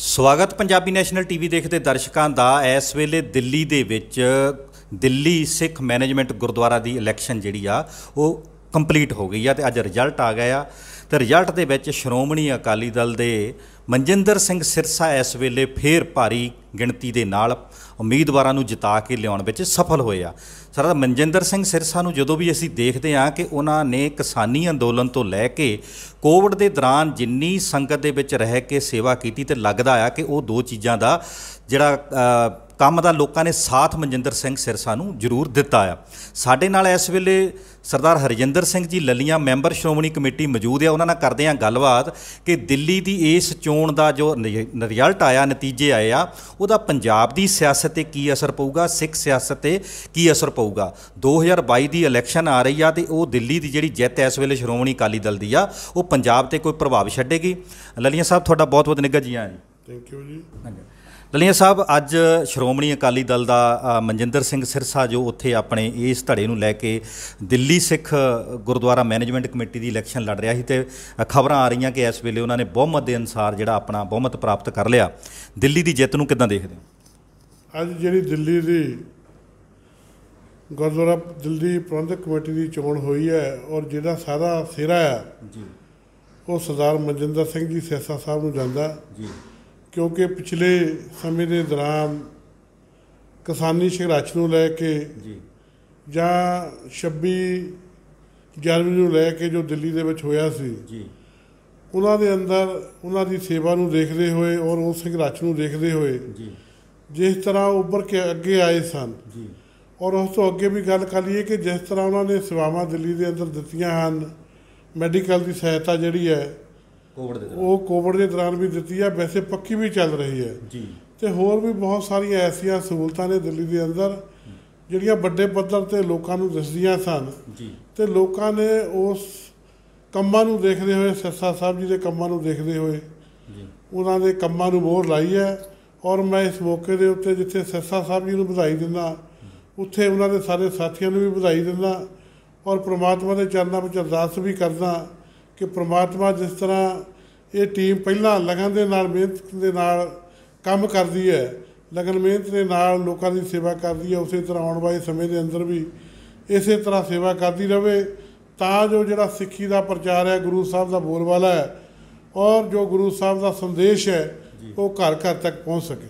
ਸਵਾਗਤ Punjabi national TV ਦੇਖਦੇ ਦਰਸ਼ਕਾਂ ਦਾ ਇਸ ਵੇਲੇ ਦਿੱਲੀ ਦੇ ਵਿੱਚ ਦਿੱਲੀ ਸਿੱਖ ਮੈਨੇਜਮੈਂਟ ਗੁਰਦੁਆਰਾ ਦੀ ਇਲੈਕਸ਼ਨ ਜਿਹੜੀ ਆ ਉਹ ਕੰਪਲੀਟ ਹੋ ਗਈ ਆ ਤੇ ਅੱਜ ਰਿਜ਼ਲਟ ਆ ਗਿਆ ਆ ਤੇ ਰਿਜ਼ਲਟ ਦੇ ਵਿੱਚ ਸ਼੍ਰੋਮਣੀ ਅਕਾਲੀ ਦਲ ਦੇ ਮਨਜਿੰਦਰ ਸਿੰਘ ਸਿਰਸਾ ਇਸ ਵੇਲੇ ਫੇਰ ਭਾਰੀ ਗਿਣਤੀ ਦੇ ਨਾਲ ਉਮੀਦਵਾਰਾਂ ਨੂੰ ਜਿਤਾ ਕੇ ਲਿਆਉਣ ਵਿੱਚ ਸਫਲ ਹੋਏ ਆ ਸਰ ਮਨਜਿੰਦਰ ਸਿੰਘ ਸਿਰਸਾ ਨੂੰ ਜਦੋਂ ਵੀ ਅਸੀਂ ਦੇਖਦੇ ਆ ਕਿ ਉਹਨਾਂ ਨੇ ਕਿਸਾਨੀ ਅੰਦੋਲਨ ਤੋਂ ਲੈ ਕੇ ਕੋਵਿਡ ਦੇ ਦੌਰਾਨ ਜਿੰਨੀ ਸੰਗਤ ਦੇ ਵਿੱਚ ਰਹਿ ਕੇ ਸੇਵਾ ਕੀਤੀ ਤੇ ਲੱਗਦਾ ਆ ਕਿ ਉਹ ਦੋ ਚੀਜ਼ਾਂ ਦਾ ਜਿਹੜਾ ਕੰਮ ਦਾ ਲੋਕਾਂ ਨੇ ਸਾਥ ਮਨਜਿੰਦਰ ਸਿੰਘ ਸਿਰਸਾ ਨੂੰ ਜ਼ਰੂਰ ਦਿੱਤਾ ਆ ਸਾਡੇ ਨਾਲ ਇਸ ਵੇਲੇ ਸਰਦਾਰ ਹਰਜਿੰਦਰ ਸਿੰਘ ਜੀ ਲੱਲੀਆਂ ਮੈਂਬਰ ਸ਼੍ਰੋਮਣੀ ਕਮੇਟੀ ਮੌਜੂਦ ਆ ਉਹਨਾਂ ਨਾਲ ਕਰਦੇ ਆ ਗੱਲਬਾਤ ਕਿ ਦਿੱਲੀ ਦੀ ਇਸ ਚੋਣ ਦਾ ਜੋ ਰਿਜ਼ਲਟ ਆਇਆ ਨਤੀਜੇ ਆਏ ਆ ਉਹਦਾ ਪੰਜਾਬ ਦੀ ਸਿਆਸਤ ਤੇ ਕੀ ਅਸਰ ਪਊਗਾ ਸਿੱਖ ਸਿਆਸਤ ਤੇ ਕੀ ਅਸਰ ਪਊਗਾ 2022 ਦੀ ਇਲੈਕਸ਼ਨ ਆ ਰਹੀ ਆ ਤੇ ਉਹ ਦਿੱਲੀ ਦੀ ਜਿਹੜੀ ਜਿੱਤ ਇਸ ਵੇਲੇ ਸ਼੍ਰੋਮਣੀ ਅਕਾਲੀ ਦਲ ਦੀ ਆ ਉਹ ਪੰਜਾਬ ਤੇ ਕੋਈ ਪ੍ਰਭਾਵ ਛੱਡੇਗੀ ਲੱਲੀਆਂ ਸਾਹਿਬ ਤੁਹਾਡਾ ਬਹੁਤ ਬਹੁਤ ਨਿੱਘਾ ਜੀ ਆ ਜੀ ਥੈਂਕ ਯੂ ਜੀ ਦਲੀਆ ਸਾਹਿਬ ਅੱਜ ਸ਼੍ਰੋਮਣੀ ਅਕਾਲੀ ਦਲ ਦਾ ਮਨਜਿੰਦਰ ਸਿੰਘ ਸਿਰਸਾ ਜੋ ਉੱਥੇ ਆਪਣੇ ਇਸ ਧੜੇ ਨੂੰ ਲੈ ਕੇ ਦਿੱਲੀ ਸਿੱਖ ਗੁਰਦੁਆਰਾ ਮੈਨੇਜਮੈਂਟ ਕਮੇਟੀ ਦੀ ਇਲੈਕਸ਼ਨ ਲੜ ਰਿਹਾ ਸੀ ਤੇ ਖਬਰਾਂ ਆ ਰਹੀਆਂ ਕਿ ਇਸ ਵੇਲੇ ਉਹਨਾਂ ਨੇ ਬਹੁਮਤ ਦੇ ਅਨਸਾਰ ਜਿਹੜਾ ਆਪਣਾ ਬਹੁਮਤ ਪ੍ਰਾਪਤ ਕਰ ਲਿਆ ਦਿੱਲੀ ਦੀ ਜਿੱਤ ਨੂੰ ਕਿਦਾਂ ਦੇਖਦੇ ਹੋ ਅੱਜ ਜਿਹੜੀ ਦਿੱਲੀ ਦੀ ਗੁਰਦੁਆਰਾ ਦਿੱਲੀ ਪ੍ਰਬੰਧਕ ਕਮੇਟੀ ਦੀ ਚੋਣ ਹੋਈ ਹੈ ਔਰ ਜਿਹੜਾ ਸਾਰਾ ਸਿਰਾ ਹੈ ਜੀ ਉਹ ਸਰਦਾਰ ਮਨਜਿੰਦਰ ਸਿੰਘ ਜੀ ਸਿਰਸਾ ਸਾਹਿਬ ਨੂੰ ਜਾਂਦਾ ਜੀ ਕਿਉਂਕਿ ਪਿਛਲੇ ਸਮੇਂ ਦੇ ਦੌਰਾਨ ਕਿਸਾਨੀ ਸ਼ਿਰਾਚ ਨੂੰ ਲੈ ਕੇ ਜੀ ਜਾਂ 26 ਜਨਵਰੀ ਨੂੰ ਲੈ ਕੇ ਜੋ ਦਿੱਲੀ ਦੇ ਵਿੱਚ ਹੋਇਆ ਸੀ ਜੀ ਉਹਨਾਂ ਦੇ ਅੰਦਰ ਉਹਨਾਂ ਦੀ ਸੇਵਾ ਨੂੰ ਦੇਖਦੇ ਹੋਏ ਔਰ ਉਸ ਸੰਘਰਸ਼ ਨੂੰ ਦੇਖਦੇ ਹੋਏ ਜੀ ਜਿਸ ਤਰ੍ਹਾਂ ਉੱਪਰ ਕੇ ਅੱਗੇ ਆਏ ਸਨ ਜੀ ਔਰ ਉਸ ਤੋਂ ਅੱਗੇ ਵੀ ਗੱਲ ਕਰ ਲਈਏ ਕਿ ਜਿਸ ਤਰ੍ਹਾਂ ਉਹਨਾਂ ਨੇ ਸੇਵਾਵਾਂ ਦਿੱਲੀ ਦੇ ਅੰਦਰ ਦਿੱਤੀਆਂ ਹਨ ਮੈਡੀਕਲ ਦੀ ਸਹਾਇਤਾ ਜਿਹੜੀ ਹੈ ਕੋਵਿਡ ਦੇ ਦੌਰਾਨ ਉਹ ਕੋਵਿਡ ਦੇ ਦੌਰਾਨ ਵੀ ਦਿੱਤੀ ਆ ਵੈਸੇ ਪੱਕੀ ਵੀ ਚੱਲ ਰਹੀ ਹੈ ਜੀ ਤੇ ਹੋਰ ਵੀ ਬਹੁਤ ਸਾਰੀਆਂ ਐਸੀਆਂ ਸਹੂਲਤਾਂ ਨੇ ਦਿੱਲੀ ਦੇ ਅੰਦਰ ਜਿਹੜੀਆਂ ਵੱਡੇ ਪੱਧਰ ਤੇ ਲੋਕਾਂ ਨੂੰ ਦਿਸਦੀਆਂ ਸਨ ਜੀ ਤੇ ਲੋਕਾਂ ਨੇ ਉਸ ਕੰਮਾਂ ਨੂੰ ਦੇਖਦੇ ਹੋਏ ਸੱਸਾ ਸਾਹਿਬ ਜੀ ਦੇ ਕੰਮਾਂ ਨੂੰ ਦੇਖਦੇ ਹੋਏ ਜੀ ਉਹਨਾਂ ਦੇ ਕੰਮਾਂ ਨੂੰ ਮੋਹਰ ਲਾਈ ਹੈ ਔਰ ਮੈਂ ਇਸ ਮੌਕੇ ਦੇ ਉੱਤੇ ਜਿੱਥੇ ਸੱਸਾ ਸਾਹਿਬ ਜੀ ਨੂੰ ਵਧਾਈ ਦਿੰਦਾ ਉੱਥੇ ਉਹਨਾਂ ਦੇ ਸਾਰੇ ਸਾਥੀਆਂ ਨੂੰ ਵੀ ਵਧਾਈ ਦਿੰਦਾ ਔਰ ਪ੍ਰਮਾਤਮਾ ਦੇ ਚਰਨਾਂ ਵਿੱਚ ਅਰਦਾਸ ਵੀ ਕਰਦਾ ਕਿ ਪ੍ਰਮਾਤਮਾ ਜਿਸ ਤਰ੍ਹਾਂ ਇਹ ਟੀਮ ਪਹਿਲਾਂ ਲਗਨ ਦੇ ਨਾਲ ਮਿਹਨਤ ਦੇ ਨਾਲ ਕੰਮ ਕਰਦੀ ਹੈ ਲਗਨ ਮਿਹਨਤ ਦੇ ਨਾਲ ਲੋਕਾਂ ਦੀ ਸੇਵਾ ਕਰਦੀ ਹੈ ਉਸੇ ਤਰ੍ਹਾਂ ਆਉਣ ਵਾਲੇ ਸਮੇਂ ਦੇ ਅੰਦਰ ਵੀ ਇਸੇ ਤਰ੍ਹਾਂ ਸੇਵਾ ਕਰਦੀ ਰਹੇ ਤਾਂ ਜੋ ਜਿਹੜਾ ਸਿੱਖੀ ਦਾ ਪ੍ਰਚਾਰ ਹੈ ਗੁਰੂ ਸਾਹਿਬ ਦਾ ਬੋਲਬਾਲਾ ਹੈ ਔਰ ਜੋ ਗੁਰੂ ਸਾਹਿਬ ਦਾ ਸੰਦੇਸ਼ ਹੈ ਉਹ ਘਰ ਘਰ ਤੱਕ ਪਹੁੰਚ ਸਕੇ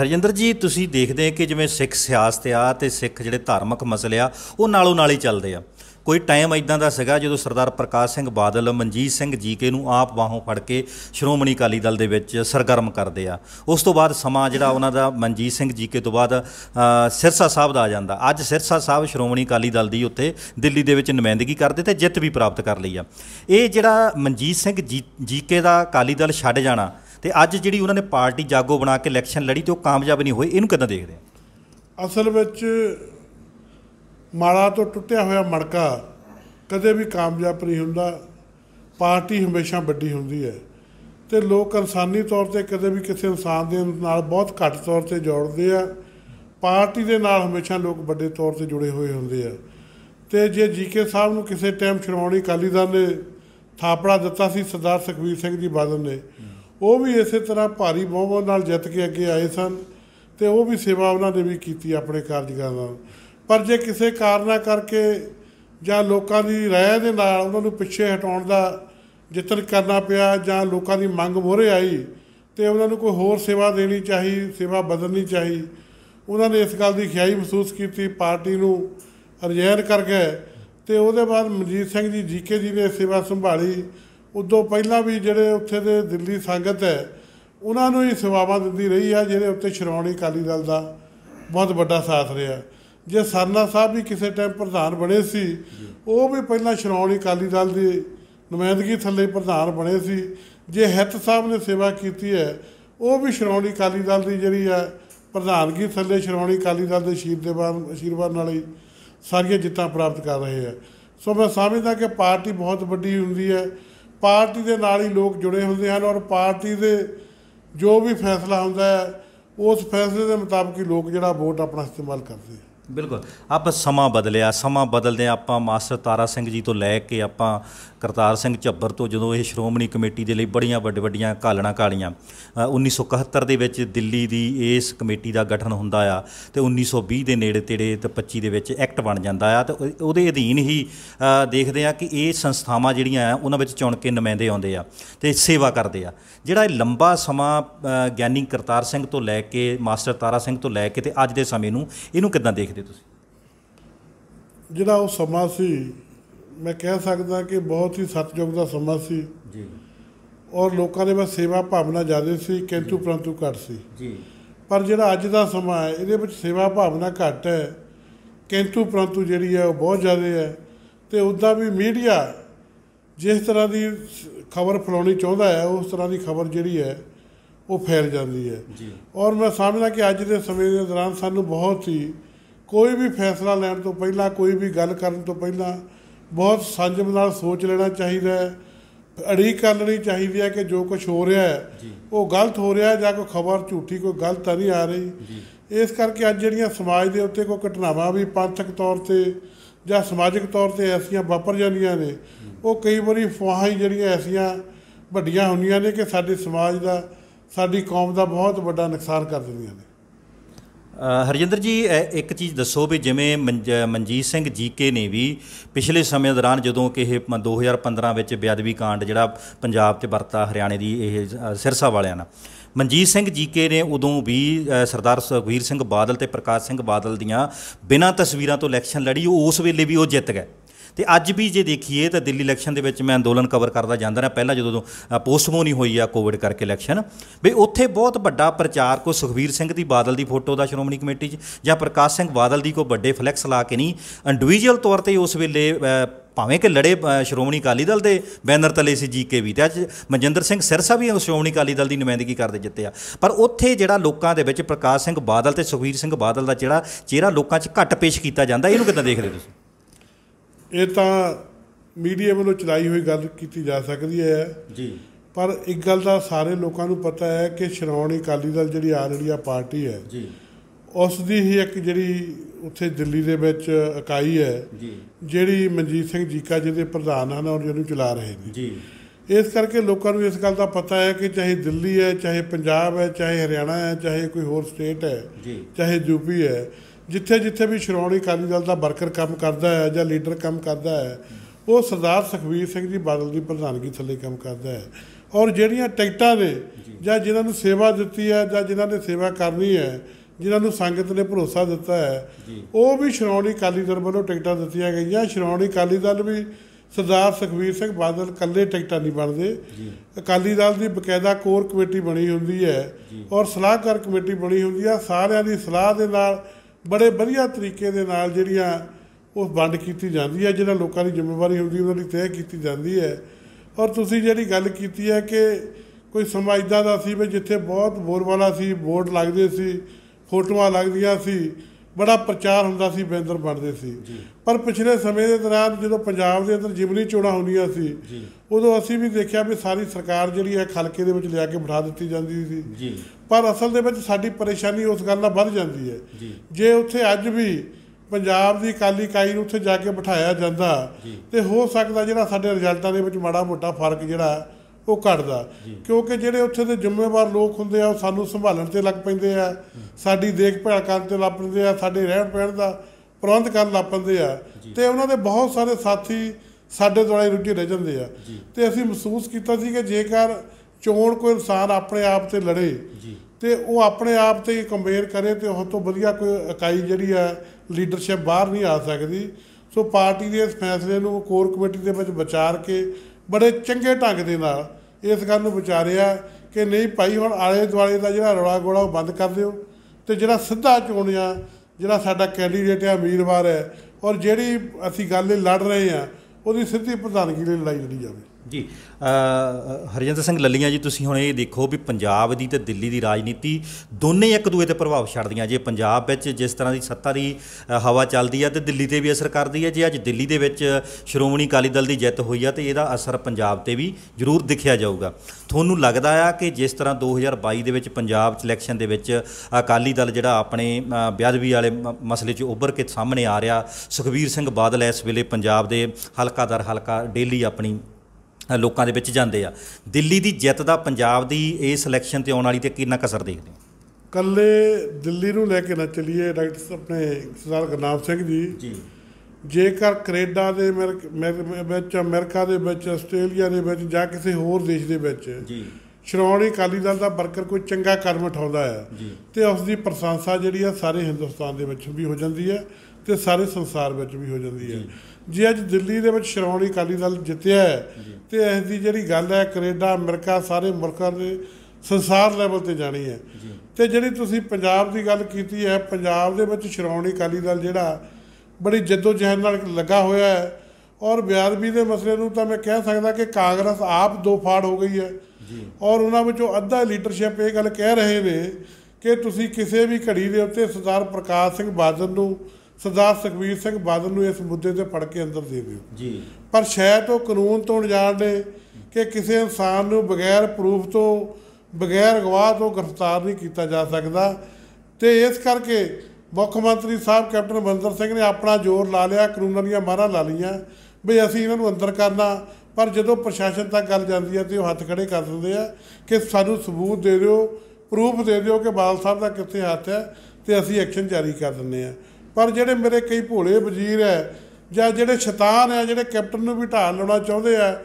ਹਰਜਿੰਦਰ ਜੀ ਤੁਸੀਂ ਦੇਖਦੇ ਕਿ ਜਿਵੇਂ ਸਿੱਖ ਸਿਆਸਤ ਆ ਤੇ ਸਿੱਖ ਜਿਹੜੇ ਧਾਰਮਿਕ ਮਸਲੇ ਆ ਉਹ ਨਾਲੋਂ ਨਾਲ ਹੀ ਚੱਲਦੇ ਆ ਕੋਈ ਟਾਈਮ ਇਦਾਂ ਦਾ ਸੀਗਾ ਜਦੋਂ ਸਰਦਾਰ ਪ੍ਰਕਾਸ਼ ਸਿੰਘ ਬਾਦਲ ਮਨਜੀਤ ਸਿੰਘ ਜੀਕੇ ਨੂੰ ਆਪ ਬਾਹੋਂ ਫੜ ਕੇ ਸ਼੍ਰੋਮਣੀ ਅਕਾਲੀ ਦਲ ਦੇ ਵਿੱਚ ਸਰਗਰਮ ਕਰਦੇ ਆ ਉਸ ਤੋਂ ਬਾਅਦ ਸਮਾਂ ਜਿਹੜਾ ਉਹਨਾਂ ਦਾ ਮਨਜੀਤ ਸਿੰਘ ਜੀਕੇ ਤੋਂ ਬਾਅਦ ਸਿਰਸਾ ਸਾਹਿਬ ਦਾ ਆ ਜਾਂਦਾ ਅੱਜ ਸਿਰਸਾ ਸਾਹਿਬ ਸ਼੍ਰੋਮਣੀ ਅਕਾਲੀ ਦਲ ਦੀ ਉੱਤੇ ਦਿੱਲੀ ਦੇ ਵਿੱਚ ਨੁਮਾਇੰਦਗੀ ਕਰਦੇ ਤੇ ਜਿੱਤ ਵੀ ਪ੍ਰਾਪਤ ਕਰ ਲਈ ਆ ਇਹ ਜਿਹੜਾ ਮਨਜੀਤ ਸਿੰਘ ਜੀਕੇ ਦਾ ਅਕਾਲੀ ਦਲ ਛੱਡ ਜਾਣਾ ਤੇ ਅੱਜ ਜਿਹੜੀ ਉਹਨਾਂ ਨੇ ਪਾਰਟੀ ਜਾਗੋ ਬਣਾ ਕੇ ਇਲੈਕਸ਼ਨ ਲੜੀ ਤੇ ਉਹ ਕਾਮਯਾਬ ਨਹੀਂ ਹੋਏ ਇਹਨੂੰ ਕਿਦਾਂ ਦੇਖਦੇ ਆ ਅਸਲ ਵਿੱਚ ਮਾਲਾ ਤੋਂ ਟੁੱਟਿਆ ਹੋਇਆ ਮੜਕਾ ਕਦੇ ਵੀ ਕਾਮਯਾਬ ਨਹੀਂ ਹੁੰਦਾ ਪਾਰਟੀ ਹਮੇਸ਼ਾ ਵੱਡੀ ਹੁੰਦੀ ਹੈ ਤੇ ਲੋਕ ਇਨਸਾਨੀ ਤੌਰ ਤੇ ਕਦੇ ਵੀ ਕਿਸੇ ਇਨਸਾਨ ਦੇ ਨਾਲ ਬਹੁਤ ਘੱਟ ਤੌਰ ਤੇ ਜੋੜਦੇ ਆ ਪਾਰਟੀ ਦੇ ਨਾਲ ਹਮੇਸ਼ਾ ਲੋਕ ਵੱਡੇ ਤੌਰ ਤੇ ਜੁੜੇ ਹੋਏ ਹੁੰਦੇ ਆ ਤੇ ਜੇ ਜੀਕੇ ਸਾਹਿਬ ਨੂੰ ਕਿਸੇ ਟਾਈਮ ਸ਼੍ਰੋਮਣੀ ਅਕਾਲੀ ਦਲ ਨੇ ਥਾਪੜਾ ਦਿੱਤਾ ਸੀ ਸਰਦਾਰ ਸੁਖਵੀਰ ਸਿੰਘ ਜੀ ਬਾਦਲ ਨੇ ਉਹ ਵੀ ਇਸੇ ਤਰ੍ਹਾਂ ਭਾਰੀ ਬਹੁਮਤ ਨਾਲ ਜਿੱਤ ਕੇ ਅੱਗੇ ਆਏ ਸਨ ਤੇ ਉਹ ਵੀ ਸੇਵਾ ਉਹਨਾਂ ਨੇ ਵੀ ਕੀਤੀ ਆਪਣੇ ਕਾਰਜਕਾਲ ਨਾਲ ਪਰ ਜੇ ਕਿਸੇ ਕਾਰਨਾ ਕਰਕੇ ਜਾਂ ਲੋਕਾਂ ਦੀ ਰਾਏ ਦੇ ਨਾਲ ਉਹਨਾਂ ਨੂੰ ਪਿੱਛੇ ਹਟਾਉਣ ਦਾ ਜਿੱਤਨ ਕਰਨਾ ਪਿਆ ਜਾਂ ਲੋਕਾਂ ਦੀ ਮੰਗ ਮੋਰੇ ਆਈ ਤੇ ਉਹਨਾਂ ਨੂੰ ਕੋਈ ਹੋਰ ਸੇਵਾ ਦੇਣੀ ਚਾਹੀ ਸੇਵਾ ਬਦਲਣੀ ਚਾਹੀ ਉਹਨਾਂ ਨੇ ਇਸ ਗੱਲ ਦੀ ਖਿਆਈ ਮਹਿਸੂਸ ਕੀਤੀ ਪਾਰਟੀ ਨੂੰ ਰਜੈਨ ਕਰ ਗਏ ਤੇ ਉਹਦੇ ਬਾਅਦ ਮਨਜੀਤ ਸਿੰਘ ਜੀ ਜੀਕੇ ਜੀ ਨੇ ਸੇਵਾ ਸੰਭਾਲੀ ਉਦੋਂ ਪਹਿਲਾਂ ਵੀ ਜਿਹੜੇ ਉੱਥੇ ਦੇ ਦਿੱਲੀ ਸੰਗਤ ਹੈ ਉਹਨਾਂ ਨੂੰ ਹੀ ਸੇਵਾਵਾਂ ਦਿੰਦੀ ਰਹੀ ਹੈ ਜਿਹੜੇ ਉੱਤੇ ਸ਼੍ਰੋਮਣੀ ਅਕਾਲੀ ਦਲ ਦਾ ਬਹੁਤ ਵੱਡਾ ਸਾਥ ਰਿਹਾ ਜੇ ਸਰਨਾ ਸਾਹਿਬ ਵੀ ਕਿਸੇ ਟਾਈਮ ਪ੍ਰਧਾਨ ਬਣੇ ਸੀ ਉਹ ਵੀ ਪਹਿਲਾਂ ਸ਼ਰੌਣੀ ਅਕਾਲੀ ਦਲ ਦੀ ਨੁਮਾਇੰਦਗੀ ਥੱਲੇ ਪ੍ਰਧਾਨ ਬਣੇ ਸੀ ਜੇ ਹਿੱਤ ਸਾਹਿਬ ਨੇ ਸੇਵਾ ਕੀਤੀ ਹੈ ਉਹ ਵੀ ਸ਼ਰੌਣੀ ਅਕਾਲੀ ਦਲ ਦੀ ਜਿਹੜੀ ਹੈ ਪ੍ਰਧਾਨਗੀ ਥੱਲੇ ਸ਼ਰੌਣੀ ਅਕਾਲੀ ਦਲ ਦੇ ਸ਼ੀਰ ਦੇ ਬਾਅਦ ਅਸ਼ੀਰਵਾਦ ਨਾਲ ਹੀ ਸਾਰੀਆਂ ਜਿੱਤਾਂ ਪ੍ਰਾਪਤ ਕਰ ਰਹੇ ਹੈ ਸੋ ਮੈਂ ਸਮਝਦਾ ਕਿ ਪਾਰਟੀ ਬਹੁਤ ਵੱਡੀ ਹੁੰਦੀ ਹੈ ਪਾਰਟੀ ਦੇ ਨਾਲ ਹੀ ਲੋਕ ਜੁੜੇ ਹੁੰਦੇ ਹਨ ਔਰ ਪਾਰਟੀ ਦੇ ਜੋ ਵੀ ਫੈਸਲਾ ਹੁੰਦਾ ਹੈ ਉਸ ਫੈਸਲੇ ਦੇ ਮੁਤਾਬਕ ਹੀ ਲੋਕ ਜਿਹੜਾ ਵੋਟ ਆਪਣਾ ਇਸਤੇਮਾਲ ਕਰਦੇ ਆ ਬਿਲਕੁਲ ਆਪਾਂ ਸਮਾਂ ਬਦਲਿਆ ਸਮਾਂ ਬਦਲਦੇ ਆਪਾਂ ਮਾਸਟਰ ਤਾਰਾ ਸਿੰਘ ਜੀ ਤੋਂ ਲੈ ਕੇ ਆਪਾਂ ਕਰਤਾਰ ਸਿੰਘ ਝੱਬਰ ਤੋਂ ਜਦੋਂ ਇਹ ਸ਼੍ਰੋਮਣੀ ਕਮੇਟੀ ਦੇ ਲਈ ਬੜੀਆਂ ਵੱਡੇ ਵੱਡੀਆਂ ਕਾਲਣਾ ਕਾਲੀਆਂ 1971 ਦੇ ਵਿੱਚ ਦਿੱਲੀ ਦੀ ਇਸ ਕਮੇਟੀ ਦਾ ਗਠਨ ਹੁੰਦਾ ਆ ਤੇ 1920 ਦੇ ਨੇੜੇ ਤੇੜੇ ਤੇ 25 ਦੇ ਵਿੱਚ ਐਕਟ ਬਣ ਜਾਂਦਾ ਆ ਤੇ ਉਹਦੇ ਅਧੀਨ ਹੀ ਦੇਖਦੇ ਆ ਕਿ ਇਹ ਸੰਸਥਾਵਾਂ ਜਿਹੜੀਆਂ ਆ ਉਹਨਾਂ ਵਿੱਚ ਚੁਣ ਕੇ ਨੁਮਾਇੰਦੇ ਆਉਂਦੇ ਆ ਤੇ ਸੇਵਾ ਕਰਦੇ ਆ ਜਿਹੜਾ ਇਹ ਲੰਬਾ ਸਮਾਂ ਗਿਆਨੀ ਕਰਤਾਰ ਸਿੰਘ ਤੋਂ ਲੈ ਕੇ ਮਾਸਟਰ ਤਾਰਾ ਸਿੰਘ ਤੋਂ ਲੈ ਕੇ ਤੇ ਅੱਜ ਦੇ ਸਮੇਂ ਨੂੰ ਇਹਨੂੰ ਕਿਦਾਂ ਦੇਖਦੇ ਤੁਸੀਂ ਜਿਹੜਾ ਉਹ ਸਮਾਂ ਸੀ ਮੈਂ ਕਹਿ ਸਕਦਾ ਕਿ ਬਹੁਤ ਹੀ ਸਤਜੋਗ ਦਾ ਸਮਾਂ ਸੀ ਜੀ ਔਰ ਲੋਕਾਂ ਦੇ ਵਿੱਚ ਸੇਵਾ ਭਾਵਨਾ ਜ਼ਿਆਦਾ ਸੀ ਕਿੰਤੂ ਪਰੰਤੂ ਘੱਟ ਸੀ ਜੀ ਪਰ ਜਿਹੜਾ ਅੱਜ ਦਾ ਸਮਾਂ ਹੈ ਇਹਦੇ ਵਿੱਚ ਸੇਵਾ ਭਾਵਨਾ ਘੱਟ ਹੈ ਕਿੰਤੂ ਪਰੰਤੂ ਜਿਹੜੀ ਹੈ ਉਹ ਬਹੁਤ ਜ਼ਿਆਦਾ ਹੈ ਤੇ ਉਦਾਂ ਵੀ ਮੀਡੀਆ ਜਿਸ ਤਰ੍ਹਾਂ ਦੀ ਖਬਰ ਫਲਾਉਣੀ ਚਾਹੁੰਦਾ ਹੈ ਉਸ ਤਰ੍ਹਾਂ ਦੀ ਖਬਰ ਜਿਹੜੀ ਹੈ ਉਹ ਫੈਲ ਜਾਂਦੀ ਹੈ ਜੀ ਔਰ ਮੈਂ ਸਮਝਦਾ ਕਿ ਅੱਜ ਦੇ ਸਮੇਂ ਦੇ ਦੌਰਾਨ ਸਾਨੂੰ ਬਹੁਤ ਹੀ ਕੋਈ ਵੀ ਫੈਸਲਾ ਲੈਣ ਤੋਂ ਪਹਿਲਾਂ ਕੋਈ ਵੀ ਗੱਲ ਕਰਨ ਤੋਂ ਪਹਿਲਾਂ ਬਹੁਤ ਸੰਜਮ ਨਾਲ ਸੋਚ ਲੈਣਾ ਚਾਹੀਦਾ ਹੈ ਅੜੀ ਕਰ ਲੈਣੀ ਚਾਹੀਦੀ ਹੈ ਕਿ ਜੋ ਕੁਝ ਹੋ ਰਿਹਾ ਹੈ ਉਹ ਗਲਤ ਹੋ ਰਿਹਾ ਹੈ ਜਾਂ ਕੋਈ ਖਬਰ ਝੂਠੀ ਕੋਈ ਗਲਤ ਤਾਂ ਨਹੀਂ ਆ ਰਹੀ ਇਸ ਕਰਕੇ ਅੱਜ ਜਿਹੜੀਆਂ ਸਮਾਜ ਦੇ ਉੱਤੇ ਕੋਈ ਘਟਨਾਵਾਂ ਵੀ ਪੰਥਕ ਤੌਰ ਤੇ ਜਾਂ ਸਮਾਜਿਕ ਤੌਰ ਤੇ ਐਸੀਆਂ ਵਾਪਰ ਜਾਂਦੀਆਂ ਨੇ ਉਹ ਕਈ ਵਾਰੀ ਫਵਾਹਾਂ ਜਿਹੜੀਆਂ ਐਸੀਆਂ ਵੱਡੀਆਂ ਹੁੰਦੀਆਂ ਨੇ ਕਿ ਸਾਡੇ ਸਮਾਜ ਦਾ ਸਾਡੀ ਕੌਮ ਦਾ ਬਹੁਤ ਵੱਡਾ ਨੁਕਸਾਨ ਕਰ ਦਿੰਦੀਆਂ ਨੇ ਹਰਜਿੰਦਰ ਜੀ ਇੱਕ ਚੀਜ਼ ਦੱਸੋ ਵੀ ਜਿਵੇਂ ਮਨਜੀਤ ਸਿੰਘ ਜੀਕੇ ਨੇ ਵੀ ਪਿਛਲੇ ਸਮੇਂ ਦੌਰਾਨ ਜਦੋਂ ਕਿ ਇਹ 2015 ਵਿੱਚ ਬਿਆਦਵੀ ਕਾਂਡ ਜਿਹੜਾ ਪੰਜਾਬ ਤੇ ਵਰਤਾ ਹਰਿਆਣੇ ਦੀ ਇਹ ਸਿਰਸਾ ਵਾਲਿਆਂ ਨਾਲ ਮਨਜੀਤ ਸਿੰਘ ਜੀਕੇ ਨੇ ਉਦੋਂ ਵੀ ਸਰਦਾਰ ਸੁਖਵੀਰ ਸਿੰਘ ਬਾਦਲ ਤੇ ਪ੍ਰਕਾਸ਼ ਸਿੰਘ ਬਾਦਲ ਦੀਆਂ ਬਿਨਾਂ ਤਸਵੀਰਾਂ ਤੋਂ ਇਲੈਕਸ਼ਨ ਲੜੀ ਉਸ ਵੇਲੇ ਵੀ ਉਹ ਜਿੱਤ ਗਏ ਤੇ ਅੱਜ ਵੀ ਜੇ ਦੇਖੀਏ ਤਾਂ ਦਿੱਲੀ ਇਲੈਕਸ਼ਨ ਦੇ ਵਿੱਚ ਮੈਂ ਅੰਦੋਲਨ ਕਵਰ ਕਰਦਾ ਜਾਂਦਾ ਰਿਹਾ ਪਹਿਲਾਂ ਜਦੋਂ ਪੋਸਟਪੋਨ ਹੀ ਹੋਈ ਆ ਕੋਵਿਡ ਕਰਕੇ ਇਲੈਕਸ਼ਨ ਵੀ ਉੱਥੇ ਬਹੁਤ ਵੱਡਾ ਪ੍ਰਚਾਰ ਕੋ ਸੁਖਵੀਰ ਸਿੰਘ ਦੀ ਬਾਦਲ ਦੀ ਫੋਟੋ ਦਾ ਸ਼੍ਰੋਮਣੀ ਕਮੇਟੀ 'ਚ ਜਾਂ ਪ੍ਰਕਾਸ਼ ਸਿੰਘ ਬਾਦਲ ਦੀ ਕੋ ਵੱਡੇ ਫਲੈਕਸ ਲਾ ਕੇ ਨਹੀਂ ਇੰਡੀਵਿਜੂਅਲ ਤੌਰ ਤੇ ਉਸ ਵੇਲੇ ਭਾਵੇਂ ਕਿ ਲੜੇ ਸ਼੍ਰੋਮਣੀ ਅਕਾਲੀ ਦਲ ਦੇ ਬੈਨਰ ਤਲੇ ਸੀ ਜੀਕੇ ਵੀ ਤੇ ਅੱਜ ਮਨਜਿੰਦਰ ਸਿੰਘ ਸਿਰਸਾ ਵੀ ਸ਼੍ਰੋਮਣੀ ਅਕਾਲੀ ਦਲ ਦੀ ਨੁਮਾਇੰਦਗੀ ਕਰਦੇ ਜਿੱਤੇ ਆ ਪਰ ਉੱਥੇ ਜਿਹੜਾ ਲੋਕਾਂ ਦੇ ਵਿੱਚ ਪ੍ਰਕਾਸ਼ ਸਿੰਘ ਬਾਦਲ ਤੇ ਸੁਖਵੀਰ ਸਿੰਘ ਬਾਦਲ ਦਾ ਜਿਹੜਾ ਚਿਹਰਾ ਲੋਕਾਂ 'ਚ ਘੱਟ ਪੇਸ਼ ਕੀਤਾ ਜਾਂਦਾ ਇਹਨੂੰ ਕਿਦਾਂ ਦੇਖਦੇ ਤੁਸੀਂ ਇਹ ਤਾਂ ਮੀਡੀਆ ਵੱਲੋਂ ਚਲਾਈ ਹੋਈ ਗੱਲ ਕੀਤੀ ਜਾ ਸਕਦੀ ਹੈ ਜੀ ਪਰ ਇੱਕ ਗੱਲ ਦਾ ਸਾਰੇ ਲੋਕਾਂ ਨੂੰ ਪਤਾ ਹੈ ਕਿ ਸ਼੍ਰੋਮਣੀ ਅਕਾਲੀ ਦਲ ਜਿਹੜੀ ਆਲਰੇਡੀ ਆ ਪਾਰਟੀ ਹੈ ਜੀ ਉਸ ਦੀ ਹੀ ਇੱਕ ਜਿਹੜੀ ਉੱਥੇ ਦਿੱਲੀ ਦੇ ਵਿੱਚ ਇਕਾਈ ਹੈ ਜੀ ਜਿਹੜੀ ਮਨਜੀਤ ਸਿੰਘ ਜੀਕਾ ਜਿਹਦੇ ਪ੍ਰਧਾਨ ਹਨ ਔਰ ਜਿਹਨੂੰ ਚਲਾ ਰਹੇ ਨੇ ਜੀ ਇਸ ਕਰਕੇ ਲੋਕਾਂ ਨੂੰ ਇਸ ਗੱਲ ਦਾ ਪਤਾ ਹੈ ਕਿ ਚਾਹੇ ਦਿੱਲੀ ਹੈ ਚਾਹੇ ਪੰਜਾਬ ਹੈ ਚਾਹੇ ਹਰਿਆਣਾ ਹੈ ਚਾਹੇ ਕੋਈ ਹੋਰ ਸਟੇਟ ਹੈ ਚਾਹੇ ਯੂਪੀ ਹੈ ਜਿੱਥੇ ਜਿੱਥੇ ਵੀ ਸ਼੍ਰੋਮਣੀ ਅਕਾਲੀ ਦਲ ਦਾ ਵਰਕਰ ਕੰਮ ਕਰਦਾ ਹੈ ਜਾਂ ਲੀਡਰ ਕੰਮ ਕਰਦਾ ਹੈ ਉਹ ਸਰਦਾਰ ਸੁਖਵੀਰ ਸਿੰਘ ਜੀ ਬਾਦਲ ਦੀ ਪ੍ਰਧਾਨਗੀ ਥੱਲੇ ਕੰਮ ਕਰਦਾ ਹੈ ਔਰ ਜਿਹੜੀਆਂ ਟਿਕਟਾਂ ਦੇ ਜਾਂ ਜਿਨ੍ਹਾਂ ਨੂੰ ਸੇਵਾ ਦਿੱਤੀ ਹੈ ਜਾਂ ਜਿਨ੍ਹਾਂ ਨੇ ਸੇਵਾ ਕਰਨੀ ਹੈ ਜਿਨ੍ਹਾਂ ਨੂੰ ਸੰਗਤ ਨੇ ਭਰੋਸਾ ਦਿੱਤਾ ਹੈ ਉਹ ਵੀ ਸ਼੍ਰੋਮਣੀ ਅਕਾਲੀ ਦਲ ਵੱਲੋਂ ਟਿਕਟਾਂ ਦਿੱਤੀਆਂ ਗਈਆਂ ਸ਼੍ਰੋਮਣੀ ਅਕਾਲੀ ਦਲ ਵੀ ਸਰਦਾਰ ਸੁਖਵੀਰ ਸਿੰਘ ਬਾਦਲ ਕੱਲੇ ਟਿਕਟਾਂ ਨਹੀਂ ਬਣਦੇ ਅਕਾਲੀ ਦਲ ਦੀ ਬਕਾਇਦਾ ਕੋਰ ਕਮੇਟੀ ਬਣੀ ਹੁੰਦੀ ਹੈ ਔਰ ਸਲਾਹਕਾਰ ਕਮੇਟੀ ਬਣੀ ਹੁੰਦੀ ਹੈ ਸਾਰਿਆਂ ਦੀ ਸਲਾਹ ਦੇ ਨਾਲ ਬੜੇ ਵਧੀਆ ਤਰੀਕੇ ਦੇ ਨਾਲ ਜਿਹੜੀਆਂ ਉਹ ਵੰਡ ਕੀਤੀ ਜਾਂਦੀ ਹੈ ਜਿਹੜਾ ਲੋਕਾਂ ਦੀ ਜ਼ਿੰਮੇਵਾਰੀ ਹੁੰਦੀ ਉਹਨਾਂ ਦੀ ਤੈਅ ਕੀਤੀ ਜਾਂਦੀ ਹੈ ਔਰ ਤੁਸੀਂ ਜਿਹੜੀ ਗੱਲ ਕੀਤੀ ਹੈ ਕਿ ਕੋਈ ਸਮਾਂ ਇਦਾਂ ਦਾ ਸੀ ਵੀ ਜਿੱਥੇ ਬਹੁਤ ਬੋਰ ਵਾਲਾ ਸੀ ਬੋਰਡ ਲੱਗਦੇ ਸੀ ਫੋਟੋਆਂ ਲੱਗਦੀਆਂ ਸੀ ਬੜਾ ਪ੍ਰਚਾਰ ਹੁੰਦਾ ਸੀ ਬੈਂਦਰ ਬਣਦੇ ਸੀ ਪਰ ਪਿਛਲੇ ਸਮੇਂ ਦੇ ਦੌਰਾਨ ਜਦੋਂ ਪੰਜਾਬ ਦੇ ਅੰਦਰ ਜਿਮਨੀ ਚੋਣਾਂ ਹੁੰਦੀਆਂ ਸੀ ਉਦੋਂ ਅਸੀਂ ਵੀ ਦੇਖਿਆ ਵੀ ਸਾਰੀ ਸਰਕਾਰ ਜਿਹੜੀ ਹੈ ਖਲਕੇ ਦੇ ਵਿੱਚ ਲਿਆ ਕੇ ਬਿਠਾ ਦਿੱਤੀ ਜਾਂਦੀ ਸੀ ਪਰ ਅਸਲ ਦੇ ਵਿੱਚ ਸਾਡੀ ਪਰੇਸ਼ਾਨੀ ਉਸ ਗੱਲ ਨਾਲ ਵੱਧ ਜਾਂਦੀ ਹੈ ਜੇ ਉੱਥੇ ਅੱਜ ਵੀ ਪੰਜਾਬ ਦੀ ਅਕਾਲੀ ਕਾਈ ਨੂੰ ਉੱਥੇ ਜਾ ਕੇ ਬਿਠਾਇਆ ਜਾਂਦਾ ਤੇ ਹੋ ਸਕਦਾ ਜਿਹੜਾ ਸਾਡੇ ਰਿਜ਼ਲਟਾਂ ਦੇ ਵਿੱਚ ਮਾੜਾ ਮੋਟਾ ਫਰਕ ਜਿਹੜਾ ਉਹ ਕਰਦਾ ਕਿਉਂਕਿ ਜਿਹੜੇ ਉੱਥੇ ਦੇ ਜ਼ਿੰਮੇਵਾਰ ਲੋਕ ਹੁੰਦੇ ਆ ਉਹ ਸਾਨੂੰ ਸੰਭਾਲਣ ਤੇ ਲੱਗ ਪੈਂਦੇ ਆ ਸਾਡੀ ਦੇਖਭਾਲ ਕਰਨ ਤੇ ਲੱਗ ਪੈਂਦੇ ਆ ਸਾਡੇ ਰਹਿਣ ਪਹਿਣ ਦਾ ਪ੍ਰਬੰਧ ਕਰਨ ਲੱਗ ਪੈਂਦੇ ਆ ਤੇ ਉਹਨਾਂ ਦੇ ਬਹੁਤ ਸਾਰੇ ਸਾਥੀ ਸਾਡੇ ਦੁਆਲੇ ਰੁੱਝੇ ਰਹਿ ਜਾਂਦੇ ਆ ਤੇ ਅਸੀਂ ਮਹਿਸੂਸ ਕੀਤਾ ਸੀ ਕਿ ਜੇਕਰ ਚੋਣ ਕੋਈ ਇਨਸਾਨ ਆਪਣੇ ਆਪ ਤੇ ਲੜੇ ਤੇ ਉਹ ਆਪਣੇ ਆਪ ਤੇ ਹੀ ਕੰਪੇਅਰ ਕਰੇ ਤੇ ਉਹ ਤੋਂ ਵਧੀਆ ਕੋਈ ਇਕਾਈ ਜਿਹੜੀ ਆ ਲੀਡਰਸ਼ਿਪ ਬਾਹਰ ਨਹੀਂ ਆ ਸਕਦੀ ਸੋ ਪਾਰਟੀ ਦੇ ਇਸ ਫੈਸਲੇ ਨੂੰ ਕੋਰ ਕਮੇਟੀ ਦੇ ਵਿੱਚ ਵਿਚਾਰ ਕੇ ਬੜੇ ਚੰਗੇ ਢੰਗ ਦੇ ਨਾਲ ਇਸ ਗੱਲ ਨੂੰ ਵਿਚਾਰਿਆ ਕਿ ਨਹੀਂ ਭਾਈ ਹੁਣ ਆਲੇ ਦੁਆਲੇ ਦਾ ਜਿਹੜਾ ਰੌਲਾ ਗੋਲਾ ਉਹ ਬੰਦ ਕਰ ਦਿਓ ਤੇ ਜਿਹੜਾ ਸਿੱਧਾ ਚੋਣਿਆ ਜਿਹੜਾ ਸਾਡਾ ਕੈਂਡੀਡੇਟ ਹੈ ਉਮੀਦਵਾਰ ਹੈ ਔਰ ਜਿਹੜੀ ਅਸੀਂ ਗੱਲ ਲੜ ਰਹੇ ਆ ਉਹਦੀ ਸਿੱਧੀ ਪ੍ਰਧਾਨਗੀ ਲਈ ਲੜਾਈ ਲੜੀ ਜਾਵੇ ਜੀ ਹਰਜਿੰਦਰ ਸਿੰਘ ਲੱਲੀਆਂ ਜੀ ਤੁਸੀਂ ਹੁਣ ਇਹ ਦੇਖੋ ਵੀ ਪੰਜਾਬ ਦੀ ਤੇ ਦਿੱਲੀ ਦੀ ਰਾਜਨੀਤੀ ਦੋਨੇ ਇੱਕ ਦੂਏ ਤੇ ਪ੍ਰਭਾਵ ਛੱਡਦੀਆਂ ਜੇ ਪੰਜਾਬ ਵਿੱਚ ਜਿਸ ਤਰ੍ਹਾਂ ਦੀ ਸੱਤਾ ਦੀ ਹਵਾ ਚੱਲਦੀ ਆ ਤੇ ਦਿੱਲੀ ਤੇ ਵੀ ਅਸਰ ਕਰਦੀ ਆ ਜੇ ਅੱਜ ਦਿੱਲੀ ਦੇ ਵਿੱਚ ਸ਼੍ਰੋਮਣੀ ਅਕਾਲੀ ਦਲ ਦੀ ਜਿੱਤ ਹੋਈ ਆ ਤੇ ਇਹਦਾ ਅਸਰ ਪੰਜਾਬ ਤੇ ਵੀ ਜ਼ਰੂਰ ਦਿਖਿਆ ਜਾਊਗਾ ਤੁਹਾਨੂੰ ਲੱਗਦਾ ਆ ਕਿ ਜਿਸ ਤਰ੍ਹਾਂ 2022 ਦੇ ਵਿੱਚ ਪੰਜਾਬ ਚ ਇਲੈਕਸ਼ਨ ਦੇ ਵਿੱਚ ਅਕਾਲੀ ਦਲ ਜਿਹੜਾ ਆਪਣੇ ਵਿਆਦਵੀ ਵਾਲੇ ਮਸਲੇ 'ਚ ਉੱਭਰ ਕੇ ਸਾਹਮਣੇ ਆ ਰਿਹਾ ਸੁਖਵੀਰ ਸਿੰਘ ਬਾਦਲ ਇਸ ਵੇਲੇ ਪੰਜਾਬ ਦੇ ਹਲਕਾਦਾਰ ਹਲਕਾ ਡੇਲੀ ਆਪਣੀ ਲੋਕਾਂ ਦੇ ਵਿੱਚ ਜਾਂਦੇ ਆ ਦਿੱਲੀ ਦੀ ਜਿੱਤ ਦਾ ਪੰਜਾਬ ਦੀ ਇਹ ਸਿਲੈਕਸ਼ਨ ਤੇ ਆਉਣ ਵਾਲੀ ਤੇ ਕਿੰਨਾ ਕਸਰ ਦੇਖਦੇ ਕੱਲੇ ਦਿੱਲੀ ਨੂੰ ਲੈ ਕੇ ਨਾ ਚਲੀਏ ਡਾਕਟਰ ਆਪਣੇ ਸਰਦਾਰ ਗਰਨਾਮ ਸਿੰਘ ਜੀ ਜੀ ਜੇਕਰ ਕੈਨੇਡਾ ਦੇ ਵਿੱਚ ਅਮਰੀਕਾ ਦੇ ਵਿੱਚ ਆਸਟ੍ਰੇਲੀਆ ਦੇ ਵਿੱਚ ਜਾਂ ਕਿਸੇ ਹੋਰ ਦੇਸ਼ ਦੇ ਵਿੱਚ ਜੀ ਸ਼੍ਰੋਮਣੀ ਅਕਾਲੀ ਦਲ ਦਾ ਵਰਕਰ ਕੋਈ ਚੰਗਾ ਕਰਮ ਉਠਾਉਂਦਾ ਹੈ ਤੇ ਉਸ ਦੀ ਪ੍ਰਸ਼ੰਸਾ ਜਿਹੜੀ ਆ ਸਾਰੇ ਹਿੰਦੁਸਤਾਨ ਦੇ ਵਿੱਚ ਵੀ ਹੋ ਜਾਂਦੀ ਹੈ ਤੇ ਸਾਰੇ ਸੰਸਾਰ ਵਿੱਚ ਵੀ ਹੋ ਜਾਂਦੀ ਹੈ ਜੇ ਅੱਜ ਦਿੱਲੀ ਦੇ ਵਿੱਚ ਸ਼੍ਰੋਮਣੀ ਅਕਾਲੀ ਦਲ ਜਿੱਤਿਆ ਹੈ ਤੇ ਇਸ ਦੀ ਜਿਹੜੀ ਗੱਲ ਹੈ ਕੈਨੇਡਾ ਅਮਰੀਕਾ ਸਾਰੇ ਮੁਲਕਾਂ ਦੇ ਸੰਸਾਰ ਲੈਵਲ ਤੇ ਜਾਣੀ ਹੈ ਤੇ ਜਿਹੜੀ ਤੁਸੀਂ ਪੰਜਾਬ ਦੀ ਗੱਲ ਕੀਤੀ ਹੈ ਪੰਜਾਬ ਦੇ ਵਿੱਚ ਸ਼੍ਰੋਮਣੀ ਅਕਾਲੀ ਦਲ ਜਿਹੜਾ ਬੜੀ ਜਦੋਜਹਿਦ ਨਾਲ ਲੱਗਾ ਹੋਇਆ ਹੈ ਔਰ ਬਿਆਦਬੀ ਦੇ ਮਸਲੇ ਨੂੰ ਤਾਂ ਮੈਂ ਕਹਿ ਸਕਦਾ ਕਿ ਕਾਂਗਰਸ ਆਪ ਦੋ ਫਾੜ ਹੋ ਗਈ ਹੈ ਔਰ ਉਹਨਾਂ ਵਿੱਚੋਂ ਅੱਧਾ ਲੀਡਰਸ਼ਿਪ ਇਹ ਗੱਲ ਕਹਿ ਰਹੇ ਨੇ ਕਿ ਤੁਸੀਂ ਕਿਸੇ ਵੀ ਘੜੀ ਦੇ ਉੱਤੇ ਸਰਦਾਰ ਪ੍ਰਕਾਸ਼ ਸਿੰਘ ਬਾਦਲ ਨੂੰ ਸਰਦਾਰ ਸੁਖਵੀਰ ਸਿੰਘ ਬਾਦਲ ਨੂੰ ਇਸ ਮੁੱਦੇ ਤੇ ਪੜ ਕੇ ਅੰਦਰ ਦੇ ਦਿਓ ਜੀ ਪਰ ਸ਼ਾਇਦ ਉਹ ਕਾਨੂੰਨ ਤੋਂ ਉਜਾੜ ਨੇ ਕਿ ਕਿਸੇ ਇਨਸਾਨ ਨੂੰ ਬਗੈਰ ਪ੍ਰੂਫ ਤੋਂ ਬਗੈਰ ਗਵਾਹ ਤੋਂ ਗ੍ਰਿਫਤਾਰ ਨਹੀਂ ਕੀਤਾ ਜਾ ਸਕਦਾ ਤੇ ਇਸ ਕਰਕੇ ਮੁੱਖ ਮੰਤਰੀ ਸਾਹਿਬ ਕੈਪਟਨ ਬੰਦਰ ਸਿੰਘ ਨੇ ਆਪਣਾ ਜ਼ੋਰ ਲਾ ਲਿਆ ਕਾਨੂੰਨਾਂ ਦੀਆਂ ਮਾਰਾਂ ਲਾ ਲਈਆਂ ਵੀ ਅਸੀਂ ਇਹਨਾਂ ਨੂੰ ਅੰਦਰ ਕਰਨਾ ਪਰ ਜਦੋਂ ਪ੍ਰਸ਼ਾਸਨ ਤੱਕ ਗੱਲ ਜਾਂਦੀ ਹੈ ਤੇ ਉਹ ਹੱਥ ਖੜੇ ਕਰ ਦਿੰਦੇ ਆ ਕਿ ਸਾਨੂੰ ਸਬੂਤ ਦੇ ਦਿਓ ਪ੍ਰੂਫ ਦੇ ਦਿਓ ਕਿ ਬਾਲ ਸਾਹਿਬ ਦਾ ਕਿੱਥੇ ਹੱਥ ਹੈ ਤੇ ਅਸੀਂ ਐਕਸ਼ਨ ਜਾਰੀ ਕਰ ਦਿੰਦੇ ਆ ਪਰ ਜਿਹੜੇ ਮੇਰੇ ਕਈ ਭੋਲੇ ਵਜ਼ੀਰ ਹੈ ਜਾਂ ਜਿਹੜੇ ਸ਼ੈਤਾਨ ਹੈ ਜਿਹੜੇ ਕੈਪਟਨ ਨੂੰ ਵੀ ਢਾਹ ਲਾਉਣਾ ਚਾਹੁੰਦੇ ਆ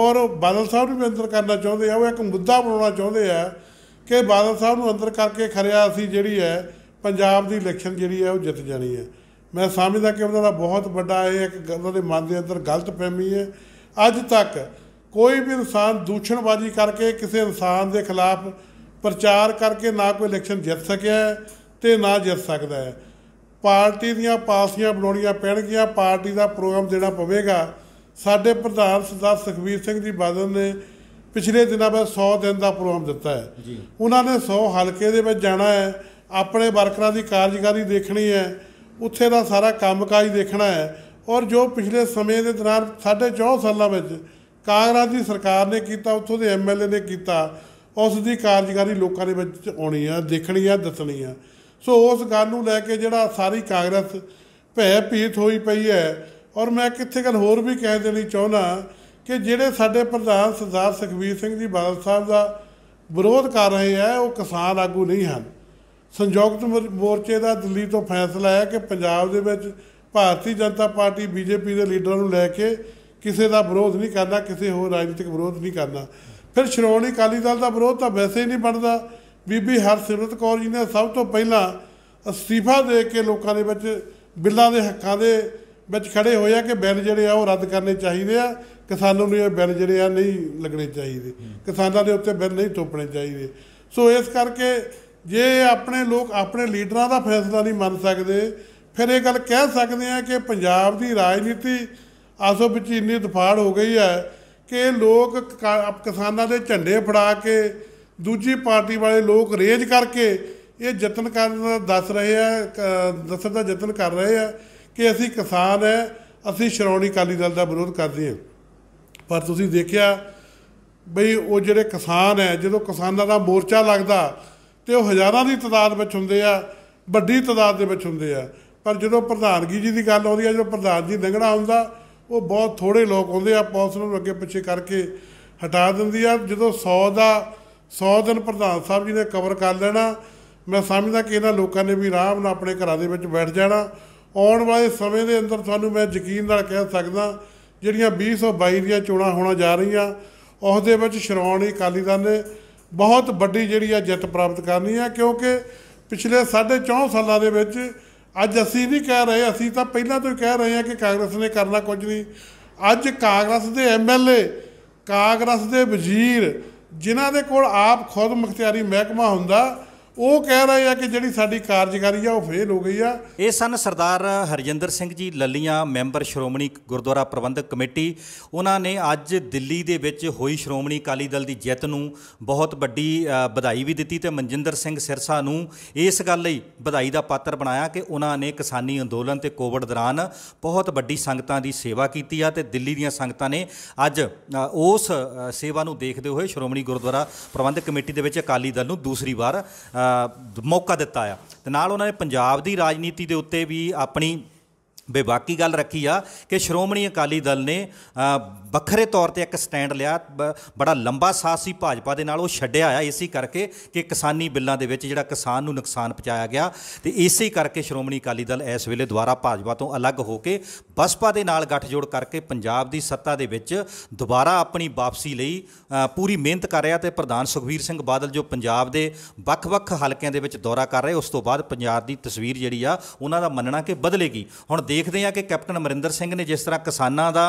ਔਰ ਬਾਦਲ ਸਾਹਿਬ ਨੂੰ ਵੀ ਅੰਦਰ ਕਰਨਾ ਚਾਹੁੰਦੇ ਆ ਉਹ ਇੱਕ ਮੁੱਦਾ ਬਣਾਉਣਾ ਚਾਹੁੰਦੇ ਆ ਕਿ ਬਾਦਲ ਸਾਹਿਬ ਨੂੰ ਅੰਦਰ ਕਰਕੇ ਖਰਿਆ ਅਸੀਂ ਜਿਹੜੀ ਹੈ ਪੰਜਾਬ ਦੀ ਇਲੈਕਸ਼ਨ ਜਿਹੜੀ ਹੈ ਉਹ ਜਿੱਤ ਜਾਣੀ ਹੈ ਮੈਂ ਸਮਝਦਾ ਕਿ ਉਹਨਾਂ ਦਾ ਬਹੁਤ ਵੱਡਾ ਇਹ ਇੱਕ ਉਹਨਾਂ ਦੇ ਮਨ ਦੇ ਅੰਦਰ ਗਲਤਫਹਿਮੀ ਹੈ ਅੱਜ ਤੱਕ ਕੋਈ ਵੀ ਇਨਸਾਨ ਦੂਸ਼ਣਬਾਜ਼ੀ ਕਰਕੇ ਕਿਸੇ ਇਨਸਾਨ ਦੇ ਖਿਲਾਫ ਪ੍ਰਚਾਰ ਕਰਕੇ ਨਾ ਕੋਈ ਇਲੈਕਸ਼ਨ ਜਿੱਤ ਸਕਿਆ ਤੇ ਨਾ ਜਿੱਤ ਸਕਦਾ ਹੈ ਪਾਰਟੀ ਦੀਆਂ ਪਾਸੀਆਂ ਬਣਾਉਣੀਆਂ ਪੈਣਗੀਆਂ ਪਾਰਟੀ ਦਾ ਪ੍ਰੋਗਰਾਮ ਦੇਣਾ ਪਵੇਗਾ ਸਾਡੇ ਪ੍ਰਧਾਨ ਸਰਦਾਰ ਸੁਖਵੀਰ ਸਿੰਘ ਜੀ ਬਾਦਲ ਨੇ ਪਿਛਲੇ ਦਿਨਾਂ ਬਾਅਦ 100 ਦਿਨ ਦਾ ਪ੍ਰੋਗਰਾਮ ਦਿੱਤਾ ਹੈ ਉਹਨਾਂ ਨੇ 100 ਹਲਕੇ ਦੇ ਵਿੱਚ ਜਾਣਾ ਹੈ ਆਪਣੇ ਵਰਕਰਾਂ ਦੀ ਕਾਰਜਕਾਰੀ ਦੇਖਣੀ ਹੈ ਉੱਥੇ ਦਾ ਸਾਰਾ ਕੰਮਕਾਜ ਦੇਖਣਾ ਹੈ ਔਰ ਜੋ ਪਿਛਲੇ ਸਮੇਂ ਦੇ ਦੌਰਾਨ 4.5 ਸਾਲਾਂ ਵਿੱਚ ਕਾਂਗਰਸ ਦੀ ਸਰਕਾਰ ਨੇ ਕੀਤਾ ਉੱਥੋਂ ਦੇ ਐਮਐਲਏ ਨੇ ਕੀਤਾ ਉਸ ਦੀ ਕਾਰਜਕਾਰੀ ਲੋਕਾਂ ਦੇ ਵਿੱਚ ਆਉਣੀ ਆ ਦੇਖਣੀ ਆ ਦੱਸਣੀ ਆ ਸੋ ਉਸ ਗੱਲ ਨੂੰ ਲੈ ਕੇ ਜਿਹੜਾ ਸਾਰੀ ਕਾਂਗਰਸ ਭੈ ਭੀਤ ਹੋਈ ਪਈ ਹੈ ਔਰ ਮੈਂ ਕਿੱਥੇ ਗੱਲ ਹੋਰ ਵੀ ਕਹਿ ਦੇਣੀ ਚਾਹੁੰਦਾ ਕਿ ਜਿਹੜੇ ਸਾਡੇ ਪ੍ਰਧਾਨ ਸਰਦਾਰ ਸੁਖਬੀਰ ਸਿੰਘ ਜੀ ਬਾਦਲ ਸਾਹਿਬ ਦਾ ਵਿਰੋਧ ਕਰ ਰਹੇ ਹੈ ਉਹ ਕਿਸਾਨ ਆਗੂ ਨਹੀਂ ਹਨ ਸੰਯੁਕਤ ਮੋਰਚੇ ਦਾ ਦਿੱਲੀ ਤੋਂ ਫੈਸਲਾ ਹੈ ਕਿ ਪੰਜਾਬ ਦੇ ਵਿੱਚ ਭਾਰਤੀ ਜਨਤਾ ਪਾਰਟੀ ਬੀਜੇਪੀ ਦੇ ਲੀਡਰਾਂ ਨੂੰ ਲੈ ਕੇ ਕਿਸੇ ਦਾ ਵਿਰੋਧ ਨਹੀਂ ਕਰਨਾ ਕਿਸੇ ਹੋਰ ਰਾਜਨੀਤਿਕ ਵਿਰੋਧ ਨਹੀਂ ਕਰਨਾ ਫਿਰ ਸ਼੍ਰੋਮਣੀ ਅਕਾਲੀ ਦਲ ਦਾ ਵਿਰੋਧ ਤਾਂ ਵੈਸੇ ਹੀ ਨਹੀਂ ਬਣਦਾ ਬੀਬੀ ਹਰਸਿਮਰਤ ਕੌਰ ਜੀ ਨੇ ਸਭ ਤੋਂ ਪਹਿਲਾਂ ਅਸਤੀਫਾ ਦੇ ਕੇ ਲੋਕਾਂ ਦੇ ਵਿੱਚ ਬਿੱਲਾਂ ਦੇ ਹੱਕਾਂ ਦੇ ਵਿੱਚ ਖੜੇ ਹੋਏ ਆ ਕਿ ਬਿੱਲ ਜਿਹੜੇ ਆ ਉਹ ਰੱਦ ਕਰਨੇ ਚਾਹੀਦੇ ਆ ਕਿਸਾਨਾਂ ਨੂੰ ਇਹ ਬਿੱਲ ਜਿਹੜੇ ਆ ਨਹੀਂ ਲੱਗਣੇ ਚਾਹੀਦੇ ਕਿਸਾਨਾਂ ਦੇ ਉੱਤੇ ਬਿੱਲ ਨਹੀਂ ਥੋਪਣੇ ਚਾਹੀਦੇ ਸੋ ਇਸ ਕਰਕੇ ਜੇ ਆਪਣੇ ਲੋਕ ਆਪਣੇ ਲੀਡਰਾਂ ਦਾ ਫੈਸਲਾ ਨਹੀਂ ਮੰਨ ਸਕਦੇ ਫਿਰ ਇਹ ਗੱਲ ਕਹਿ ਸਕਦੇ ਆ ਕਿ ਪੰਜਾਬ ਦੀ ਰਾਜਨੀਤੀ ਆਸੋ ਵਿੱਚ ਇੰਨੀ ਦਫਾੜ ਹੋ ਗਈ ਹੈ ਕਿ ਲੋਕ ਕਿਸਾਨਾਂ ਦੇ ਝੰਡੇ ਫੜਾ ਕੇ ਦੂਜੀ ਪਾਰਟੀ ਵਾਲੇ ਲੋਕ ਰੇਜ ਕਰਕੇ ਇਹ ਯਤਨ ਕਰਨ ਦਾ ਦੱਸ ਰਹੇ ਆ ਦੱਸਣ ਦਾ ਯਤਨ ਕਰ ਰਹੇ ਆ ਕਿ ਅਸੀਂ ਕਿਸਾਨ ਹੈ ਅਸੀਂ ਸ਼੍ਰੋਮਣੀ ਅਕਾਲੀ ਦਲ ਦਾ ਵਿਰੋਧ ਕਰਦੇ ਹਾਂ ਪਰ ਤੁਸੀਂ ਦੇਖਿਆ ਬਈ ਉਹ ਜਿਹੜੇ ਕਿਸਾਨ ਹੈ ਜਦੋਂ ਕਿਸਾਨਾਂ ਦਾ ਮੋਰਚਾ ਲੱਗਦਾ ਤੇ ਉਹ ਹਜ਼ਾਰਾਂ ਦੀ ਤਦਾਦ ਵਿੱਚ ਹੁੰਦੇ ਆ ਵੱਡੀ ਤਦਾਦ ਦੇ ਵਿੱਚ ਹੁੰਦੇ ਆ ਪਰ ਜਦੋਂ ਪ੍ਰਧਾਨਗੀ ਜੀ ਦੀ ਗੱਲ ਆਉਂਦੀ ਆ ਜਦੋਂ ਪ੍ਰਧਾਨ ਜੀ ਲੰਘਣਾ ਹੁੰਦਾ ਉਹ ਬਹੁਤ ਥੋੜੇ ਲੋਕ ਹੁੰਦੇ ਆ ਪੁਲਿਸ ਨੂੰ ਅੱਗੇ ਪਿੱਛੇ ਕਰਕੇ ਹਟਾ ਦਿੰਦੀ ਆ ਜਦੋਂ 100 ਦਾ 100 ਦਿਨ ਪ੍ਰਧਾਨ ਸਾਹਿਬ ਜੀ ਨੇ ਕਵਰ ਕਰ ਲੈਣਾ ਮੈਂ ਸਮਝਦਾ ਕਿ ਇਹਨਾਂ ਲੋਕਾਂ ਨੇ ਵੀ ਆਰਾਮ ਨਾਲ ਆਪਣੇ ਘਰਾਂ ਦੇ ਵਿੱਚ ਬੈਠ ਜਾਣਾ ਆਉਣ ਵਾਲੇ ਸਮੇਂ ਦੇ ਅੰਦਰ ਤੁਹਾਨੂੰ ਮੈਂ ਯਕੀਨ ਨਾਲ ਕਹਿ ਸਕਦਾ ਜਿਹੜੀਆਂ 2022 ਦੀਆਂ ਚੋਣਾਂ ਹੋਣਾ ਜਾ ਰਹੀਆਂ ਉਸ ਦੇ ਵਿੱਚ ਸ਼੍ਰੋਮਣੀ ਅਕਾਲੀ ਦਲ ਨੇ ਬਹੁਤ ਵੱਡੀ ਜਿਹੜੀ ਆ ਜਿੱਤ ਪ੍ਰਾਪਤ ਕਰਨੀ ਆ ਕਿਉਂਕਿ ਪਿਛਲੇ 64 ਸਾਲਾਂ ਦੇ ਵਿੱਚ ਅੱਜ ਅਸੀਂ ਵੀ ਕਹਿ ਰਹੇ ਅਸੀਂ ਤਾਂ ਪਹਿਲਾਂ ਤੋਂ ਹੀ ਕਹਿ ਰਹੇ ਹਾਂ ਕਿ ਕਾਂਗਰਸ ਨੇ ਕਰਨਾ ਕੁਝ ਨਹੀਂ ਅੱਜ ਕਾਂਗਰਸ ਦੇ ਐਮਐਲਏ ਕਾਂਗਰਸ ਦੇ ਵਜ਼ੀਰ ਜਿਨ੍ਹਾਂ ਦੇ ਕੋਲ ਆਪ ਖੁਦ ਮੁਖਤਿਆਰੀ ਮਹਿਕਮਾ ਹੁੰਦਾ ਉਹ ਕਹਿ ਰਹੇ ਆ ਕਿ ਜਿਹੜੀ ਸਾਡੀ ਕਾਰਜਕਾਰੀ ਆ ਉਹ ਫੇਲ ਹੋ ਗਈ ਆ ਇਹ ਸਨ ਸਰਦਾਰ ਹਰਜਿੰਦਰ ਸਿੰਘ ਜੀ ਲੱਲੀਆਂ ਮੈਂਬਰ ਸ਼੍ਰੋਮਣੀ ਗੁਰਦੁਆਰਾ ਪ੍ਰਬੰਧਕ ਕਮੇਟੀ ਉਹਨਾਂ ਨੇ ਅੱਜ ਦਿੱਲੀ ਦੇ ਵਿੱਚ ਹੋਈ ਸ਼੍ਰੋਮਣੀ ਅਕਾਲੀ ਦਲ ਦੀ ਜਿੱਤ ਨੂੰ ਬਹੁਤ ਵੱਡੀ ਵਧਾਈ ਵੀ ਦਿੱਤੀ ਤੇ ਮਨਜਿੰਦਰ ਸਿੰਘ ਸਿਰਸਾ ਨੂੰ ਇਸ ਗੱਲ ਲਈ ਵਧਾਈ ਦਾ ਪਾਤਰ ਬਣਾਇਆ ਕਿ ਉਹਨਾਂ ਨੇ ਕਿਸਾਨੀ ਅੰਦੋਲਨ ਤੇ ਕੋਵਿਡ ਦੌਰਾਨ ਬਹੁਤ ਵੱਡੀ ਸੰਗਤਾਂ ਦੀ ਸੇਵਾ ਕੀਤੀ ਆ ਤੇ ਦਿੱਲੀ ਦੀਆਂ ਸੰਗਤਾਂ ਨੇ ਅੱਜ ਉਸ ਸੇਵਾ ਨੂੰ ਦੇਖਦੇ ਹੋਏ ਸ਼੍ਰੋਮਣੀ ਗੁਰਦੁਆਰਾ ਪ੍ਰਬੰਧਕ ਕਮੇਟੀ ਦੇ ਵਿੱਚ ਅਕਾਲੀ ਦਲ ਨੂੰ ਦੂਸਰੀ ਵਾਰ ਮੌਕਾ ਦਿੱਤਾ ਆ ਤੇ ਨਾਲ ਉਹਨਾਂ ਨੇ ਪੰਜਾਬ ਦੀ ਰਾਜਨੀਤੀ ਦੇ ਉੱਤੇ ਵੀ ਆਪਣੀ ਬਾਕੀ ਗੱਲ ਰੱਖੀ ਆ ਕਿ ਸ਼੍ਰੋਮਣੀ ਅਕਾਲੀ ਦਲ ਨੇ ਵੱਖਰੇ ਤੌਰ ਤੇ ਇੱਕ ਸਟੈਂਡ ਲਿਆ ਬੜਾ ਲੰਬਾ ਸਾਹ ਸੀ ਭਾਜਪਾ ਦੇ ਨਾਲ ਉਹ ਛੱਡਿਆ ਆ ਇਸੇ ਕਰਕੇ ਕਿ ਕਿਸਾਨੀ ਬਿੱਲਾਂ ਦੇ ਵਿੱਚ ਜਿਹੜਾ ਕਿਸਾਨ ਨੂੰ ਨੁਕਸਾਨ ਪਹੁੰਚਾਇਆ ਗਿਆ ਤੇ ਇਸੇ ਕਰਕੇ ਸ਼੍ਰੋਮਣੀ ਅਕਾਲੀ ਦਲ ਇਸ ਵੇਲੇ ਦੁਬਾਰਾ ਭਾਜਪਾ ਤੋਂ ਅਲੱਗ ਹੋ ਕੇ ਬਸਪਾ ਦੇ ਨਾਲ ਗੱਠਜੋੜ ਕਰਕੇ ਪੰਜਾਬ ਦੀ ਸੱਤਾ ਦੇ ਵਿੱਚ ਦੁਬਾਰਾ ਆਪਣੀ ਵਾਪਸੀ ਲਈ ਪੂਰੀ ਮਿਹਨਤ ਕਰ ਰਿਹਾ ਤੇ ਪ੍ਰਧਾਨ ਸੁਖਵੀਰ ਸਿੰਘ ਬਾਦਲ ਜੋ ਪੰਜਾਬ ਦੇ ਵੱਖ-ਵੱਖ ਹਲਕਿਆਂ ਦੇ ਵਿੱਚ ਦੌਰਾ ਕਰ ਰਹੇ ਉਸ ਤੋਂ ਬਾਅਦ ਪੰਜਾਬ ਦੀ ਤਸਵੀਰ ਜਿਹੜੀ ਆ ਉਹਨਾਂ ਦਾ ਮੰਨਣਾ ਕਿ ਬਦਲੇਗੀ ਹੁਣ ਦੇਖਦੇ ਹਾਂ ਕਿ ਕੈਪਟਨ ਅਮਰਿੰਦਰ ਸਿੰਘ ਨੇ ਜਿਸ ਤਰ੍ਹਾਂ ਕਿਸਾਨਾਂ ਦਾ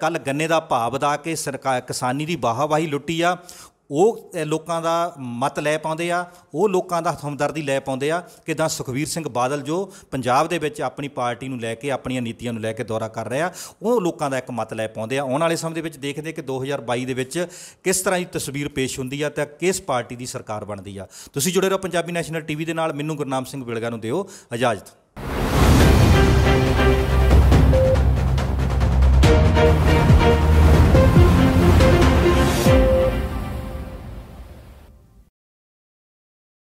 ਕੱਲ ਗੰਨੇ ਦਾ ਭਾਅ ਵਧਾ ਕੇ ਸਰਕਾਰ ਕਿਸਾਨੀ ਦੀ ਬਾਹਵਾਹੀ ਲੁੱਟੀ ਆ ਉਹ ਲੋਕਾਂ ਦਾ ਮਤ ਲੈ ਪਾਉਂਦੇ ਆ ਉਹ ਲੋਕਾਂ ਦਾ ਹਮਦਰਦੀ ਲੈ ਪਾਉਂਦੇ ਆ ਕਿ ਸੁਖਵੀਰ ਸਿੰਘ ਬਾਦਲ ਜੋ ਪੰਜਾਬ ਦੇ ਵਿੱਚ ਆਪਣੀ ਪਾਰਟੀ ਨੂੰ ਲੈ ਕੇ ਆਪਣੀਆਂ ਨੀਤੀਆਂ ਨੂੰ ਲੈ ਕੇ ਦੌਰਾ ਕਰ ਰਿਹਾ ਉਹ ਲੋਕਾਂ ਦਾ ਇੱਕ ਮਤ ਲੈ ਪਾਉਂਦੇ ਆ ਆਉਣ ਵਾਲੇ ਸਮੇਂ ਦੇ ਵਿੱਚ ਦੇਖਦੇ ਕਿ 2022 ਦੇ ਵਿੱਚ ਕਿਸ ਤਰ੍ਹਾਂ ਦੀ ਤਸਵੀਰ ਪੇਸ਼ ਹੁੰਦੀ ਆ ਤੇ ਕਿਸ ਪਾਰਟੀ ਦੀ ਸਰਕਾਰ ਬਣਦੀ ਆ ਤੁਸੀਂ ਜੁੜੇ ਰਹੋ ਪੰਜਾਬੀ ਨੈਸ਼ਨਲ ਟੀਵੀ ਦੇ ਨਾਲ ਮੈਨੂੰ ਗੁਰਨਾਮ ਸਿੰਘ ਵਿਲਗਾ ਨੂੰ ਦਿਓ ਇਜਾਜ਼ਤ